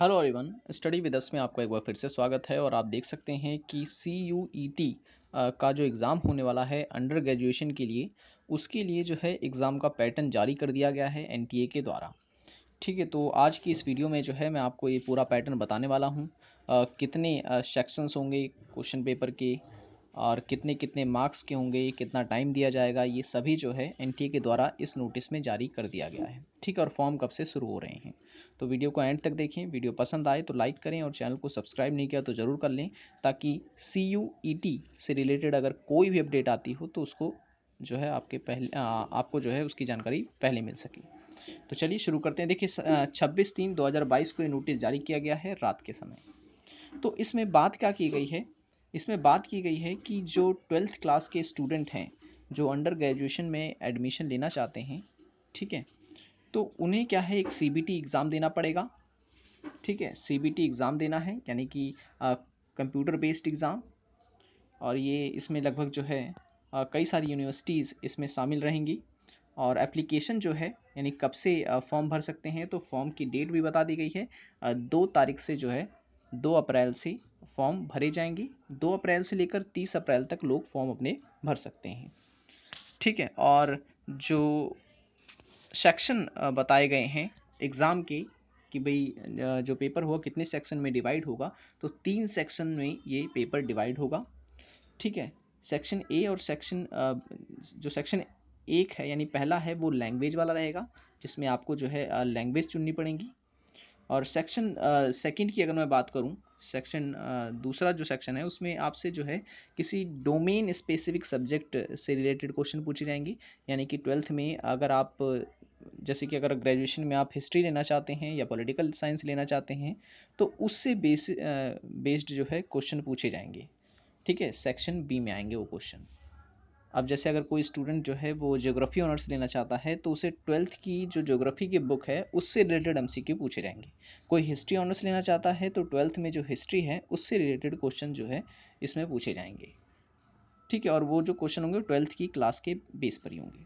hello everyone study with us में आपका एक बार फिर से स्वागत है और आप देख सकते हैं कि सी यू ई टी का जो एग्ज़ाम होने वाला है अंडर ग्रेजुएशन के लिए उसके लिए जो है एग्ज़ाम का पैटर्न जारी कर दिया गया है एन टी ए के द्वारा ठीक है तो आज की इस वीडियो में जो है मैं आपको ये पूरा पैटर्न बताने वाला हूँ कितने सेक्शंस होंगे क्वेश्चन पेपर के और कितने कितने मार्क्स के होंगे कितना टाइम दिया जाएगा ये सभी जो है एन के द्वारा इस नोटिस में जारी कर दिया गया है ठीक है और फॉर्म कब से शुरू हो रहे हैं तो वीडियो को एंड तक देखें वीडियो पसंद आए तो लाइक करें और चैनल को सब्सक्राइब नहीं किया तो ज़रूर कर लें ताकि सी e से रिलेटेड अगर कोई भी अपडेट आती हो तो उसको जो है आपके पहले आ, आपको जो है उसकी जानकारी पहले मिल सके तो चलिए शुरू करते हैं देखिए छब्बीस तीन 2022 को ये नोटिस जारी किया गया है रात के समय तो इसमें बात क्या की गई है इसमें बात की गई है कि जो ट्वेल्थ क्लास के स्टूडेंट हैं जो अंडर ग्रेजुएशन में एडमिशन लेना चाहते हैं ठीक है तो उन्हें क्या है एक सी एग्ज़ाम देना पड़ेगा ठीक है सी एग्ज़ाम देना है यानी कि कंप्यूटर बेस्ड एग्ज़ाम और ये इसमें लगभग जो है आ, कई सारी यूनिवर्सिटीज़ इसमें शामिल रहेंगी और एप्लीकेशन जो है यानी कब से फॉर्म भर सकते हैं तो फॉर्म की डेट भी बता दी गई है आ, दो तारीख से जो है दो अप्रैल से फॉर्म भरे जाएंगे दो अप्रैल से लेकर तीस अप्रैल तक लोग फॉर्म अपने भर सकते हैं ठीक है और जो सेक्शन बताए गए हैं एग्ज़ाम के कि भाई जो पेपर होगा कितने सेक्शन में डिवाइड होगा तो तीन सेक्शन में ये पेपर डिवाइड होगा ठीक है सेक्शन ए और सेक्शन जो सेक्शन एक है यानी पहला है वो लैंग्वेज वाला रहेगा जिसमें आपको जो है लैंग्वेज चुननी पड़ेगी और सेक्शन सेकंड की अगर मैं बात करूँ सेक्शन uh, दूसरा जो सेक्शन है उसमें आपसे जो है किसी डोमेन स्पेसिफिक सब्जेक्ट से रिलेटेड क्वेश्चन पूछे जाएंगे यानी कि ट्वेल्थ में अगर आप जैसे कि अगर ग्रेजुएशन में आप हिस्ट्री लेना चाहते हैं या पॉलिटिकल साइंस लेना चाहते हैं तो उससे बेस बेस्ड uh, जो है क्वेश्चन पूछे जाएंगे ठीक है सेक्शन बी में आएंगे वो क्वेश्चन अब जैसे अगर कोई स्टूडेंट जो है वो ज्योग्राफी ऑनर्स लेना चाहता है तो उसे ट्वेल्थ की जो ज्योग्राफी की बुक है उससे रिलेटेड एम पूछे जाएंगे कोई हिस्ट्री ऑनर्स लेना चाहता है तो ट्वेल्थ में जो हिस्ट्री है उससे रिलेटेड क्वेश्चन जो है इसमें पूछे जाएंगे ठीक है और वो जो क्वेश्चन होंगे ट्वेल्थ की क्लास के बेस पर ही होंगे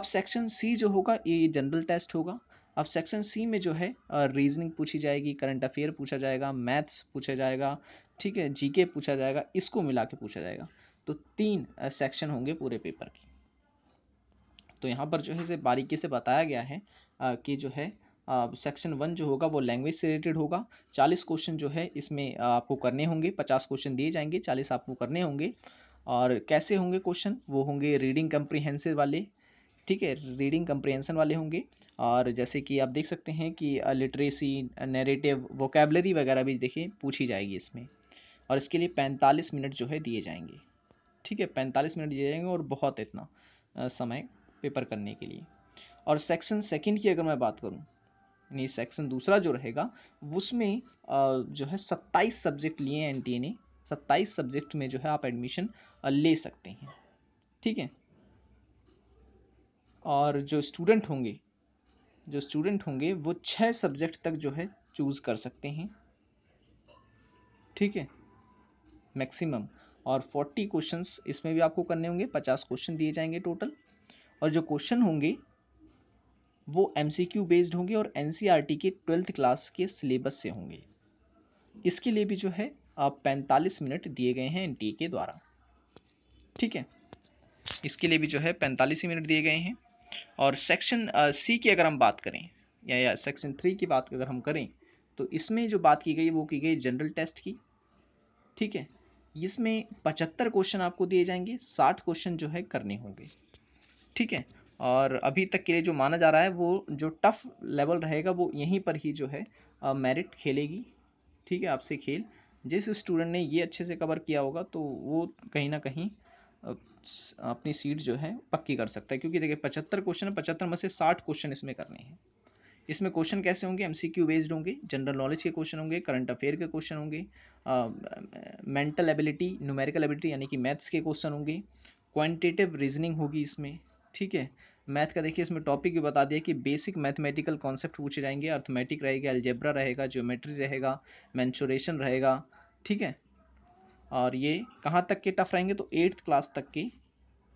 अब सेक्शन सी जो होगा ये जनरल टेस्ट होगा अब सेक्शन सी में जो है रीजनिंग पूछी जाएगी करंट अफेयर पूछा जाएगा मैथ्स पूछा जाएगा ठीक है जीके पूछा जाएगा इसको मिला के पूछा जाएगा तो तीन सेक्शन होंगे पूरे पेपर की तो यहाँ पर जो है इसे बारीकी से बताया गया है कि जो है सेक्शन वन जो होगा वो लैंग्वेज से रिलेटेड होगा चालीस क्वेश्चन जो है इसमें आपको करने होंगे पचास क्वेश्चन दिए जाएंगे चालीस आपको करने होंगे और कैसे होंगे क्वेश्चन वो होंगे रीडिंग कम्प्रीहेंसिव वाले ठीक है रीडिंग कम्प्रीहेंसन वाले होंगे और जैसे कि आप देख सकते हैं कि लिटरेसी नेरेटिव वोकेबलरी वगैरह भी देखिए पूछी जाएगी इसमें और इसके लिए पैंतालीस मिनट जो है दिए जाएंगे ठीक है पैंतालीस मिनट दिए जाएंगे और बहुत इतना समय पेपर करने के लिए और सेक्शन सेकंड की अगर मैं बात करूँ यानी सेक्शन दूसरा जो रहेगा उसमें जो है सत्ताईस सब्जेक्ट लिए एन टी ने सत्ताईस सब्जेक्ट में जो है आप एडमिशन ले सकते हैं ठीक है और जो स्टूडेंट होंगे जो स्टूडेंट होंगे वो छः सब्जेक्ट तक जो है चूज़ कर सकते हैं ठीक है मैक्सिमम और फोर्टी क्वेश्चंस इसमें भी आपको करने होंगे पचास क्वेश्चन दिए जाएंगे टोटल और जो क्वेश्चन होंगे वो एम बेस्ड होंगे और एन e के ट्वेल्थ क्लास के सिलेबस से होंगे इसके लिए भी जो है आप पैंतालीस मिनट दिए गए हैं एन e के द्वारा ठीक है इसके लिए भी जो है पैंतालीस ही मिनट दिए गए हैं और सेक्शन सी की अगर हम बात करें या, या सेक्शन थ्री की बात अगर हम करें तो इसमें जो बात की गई वो की गई जनरल टेस्ट की ठीक है इसमें पचहत्तर क्वेश्चन आपको दिए जाएंगे साठ क्वेश्चन जो है करने होंगे ठीक है और अभी तक के लिए जो माना जा रहा है वो जो टफ लेवल रहेगा वो यहीं पर ही जो है मेरिट खेलेगी ठीक है आपसे खेल जिस स्टूडेंट ने ये अच्छे से कवर किया होगा तो वो कहीं ना कहीं अपनी सीट जो है पक्की कर सकता है क्योंकि देखिए पचहत्तर क्वेश्चन पचहत्तर में से साठ क्वेश्चन इसमें करने हैं इसमें क्वेश्चन कैसे होंगे एमसीक्यू बेस्ड होंगे जनरल नॉलेज के क्वेश्चन होंगे करंट अफेयर के क्वेश्चन होंगे मेंटल एबिलिटी न्यूमेरिकल एबिलिटी यानी कि मैथ्स के क्वेश्चन होंगे क्वान्टिटिव रीजनिंग होगी इसमें ठीक है मैथ का देखिए इसमें टॉपिक भी बता दिया कि बेसिक मैथमेटिकल कॉन्सेप्ट पूछे जाएंगे अर्थमेटिक रहेगा एल्जेब्रा रहेगा ज्योमेट्री रहेगा मैंशोरेशन रहेगा ठीक है और ये कहाँ तक के टफ रहेंगे तो एट्थ क्लास तक के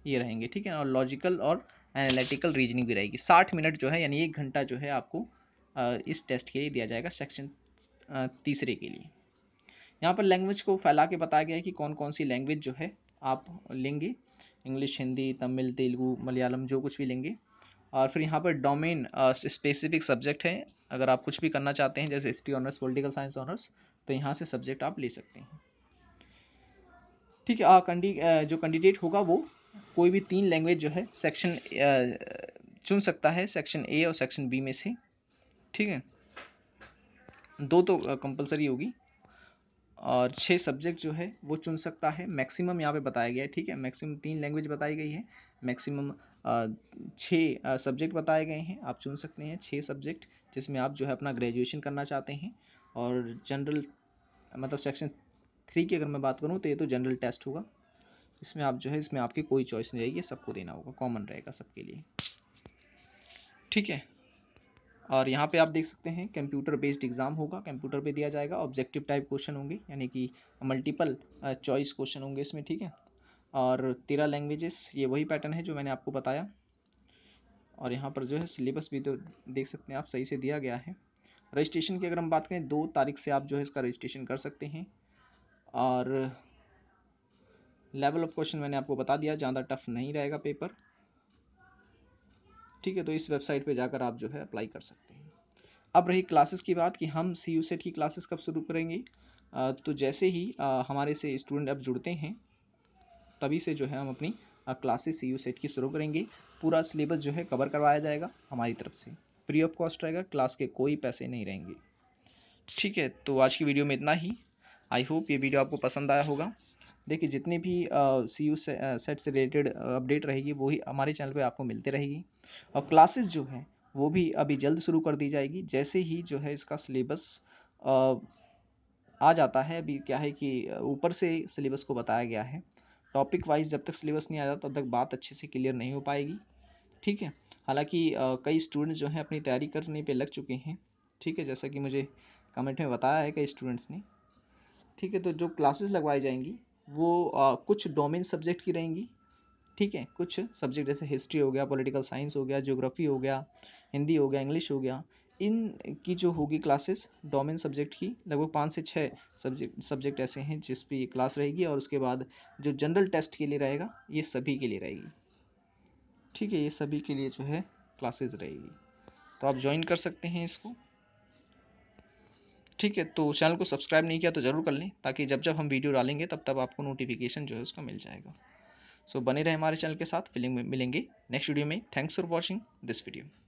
ये रहेंगे ठीक है और लॉजिकल और एनालिटिकल रीजनिंग भी रहेगी साठ मिनट जो है यानी एक घंटा जो है आपको इस टेस्ट के लिए दिया जाएगा सेक्शन तीसरे के लिए यहाँ पर लैंग्वेज को फैला के बताया गया है कि कौन कौन सी लैंग्वेज जो है आप लेंगे इंग्लिश हिंदी तमिल तेलुगू मलयालम जो कुछ भी लेंगे और फिर यहाँ पर डोमेन स्पेसिफिक सब्जेक्ट है अगर आप कुछ भी करना चाहते हैं जैसे history honours political science honours तो यहाँ से सब्जेक्ट आप ले सकते हैं ठीक है कंडी जो कैंडिडेट होगा वो कोई भी तीन लैंग्वेज जो है सेक्शन चुन सकता है सेक्शन ए और सेक्शन बी में से ठीक है दो तो कंपलसरी होगी और छः सब्जेक्ट जो है वो चुन सकता है मैक्सिमम यहाँ पे बताया गया है ठीक है मैक्सिमम तीन लैंग्वेज बताई गई है मैक्सिमम छः सब्जेक्ट बताए गए हैं आप चुन सकते हैं छः सब्जेक्ट जिसमें आप जो है अपना ग्रेजुएशन करना चाहते हैं और जनरल मतलब सेक्शन थ्री की अगर मैं बात करूँ तो ये तो जनरल टेस्ट होगा इसमें आप जो है इसमें आपकी कोई चॉइस नहीं रहेगी सबको देना होगा कॉमन रहेगा सबके लिए ठीक है और यहाँ पे आप देख सकते हैं कंप्यूटर बेस्ड एग्ज़ाम होगा कंप्यूटर पे दिया जाएगा ऑब्जेक्टिव टाइप क्वेश्चन होंगे यानी कि मल्टीपल चॉइस क्वेश्चन होंगे इसमें ठीक है और तेरह लैंग्वेजेस ये वही पैटर्न है जो मैंने आपको बताया और यहाँ पर जो है सिलेबस भी तो देख सकते हैं आप सही से दिया गया है रजिस्ट्रेशन की अगर हम बात करें दो तारीख से आप जो है इसका रजिस्ट्रेशन कर सकते हैं और लेवल ऑफ क्वेश्चन मैंने आपको बता दिया ज़्यादा टफ नहीं रहेगा पेपर ठीक है तो इस वेबसाइट पे जाकर आप जो है अप्लाई कर सकते हैं अब रही क्लासेस की बात कि हम सी यू सेट की क्लासेस कब शुरू करेंगे तो जैसे ही हमारे से स्टूडेंट अब जुड़ते हैं तभी से जो है हम अपनी क्लासेस सी यू सेट की शुरू करेंगे पूरा सिलेबस जो है कवर करवाया जाएगा हमारी तरफ से फ्री ऑफ कॉस्ट रहेगा क्लास के कोई पैसे नहीं रहेंगे ठीक है तो आज की वीडियो में इतना ही आई होप ये वीडियो आपको पसंद आया होगा देखिए जितनी भी सी यू सेट से रिलेटेड अपडेट रहेगी वही हमारे चैनल पे आपको मिलते रहेगी और क्लासेस जो है वो भी अभी जल्द शुरू कर दी जाएगी जैसे ही जो है इसका सिलेबस आ जाता है अभी क्या है कि ऊपर से सिलेबस को बताया गया है टॉपिक वाइज जब तक सिलेबस नहीं आ जाता तब तक बात अच्छे से क्लियर नहीं हो पाएगी ठीक है हालांकि कई स्टूडेंट्स जो हैं अपनी तैयारी करने पे लग चुके हैं ठीक है जैसा कि मुझे कमेंट में बताया है कई स्टूडेंट्स ने ठीक है तो जो क्लासेस लगवाई जाएंगी वो आ, कुछ डोमेन सब्जेक्ट की रहेंगी ठीक है कुछ सब्जेक्ट जैसे हिस्ट्री हो गया पॉलिटिकल साइंस हो गया ज्योग्राफी हो गया हिंदी हो गया इंग्लिश हो गया इन की जो होगी क्लासेस डोमेन सब्जेक्ट की लगभग पाँच से छः सब्जेक्ट सब्जेक्ट ऐसे हैं जिस पर ये क्लास रहेगी और उसके बाद जो जनरल टेस्ट के लिए रहेगा ये सभी के लिए रहेगी ठीक है ये सभी के लिए जो है क्लासेस रहेगी तो आप ज्वाइन कर सकते हैं इसको ठीक है तो चैनल को सब्सक्राइब नहीं किया तो ज़रूर कर लें ताकि जब जब हम वीडियो डालेंगे तब तब आपको नोटिफिकेशन जो है उसका मिल जाएगा सो so, बने रहे हमारे चैनल के साथ फिलिंग में मिलेंगे नेक्स्ट वीडियो में thanks for watching this video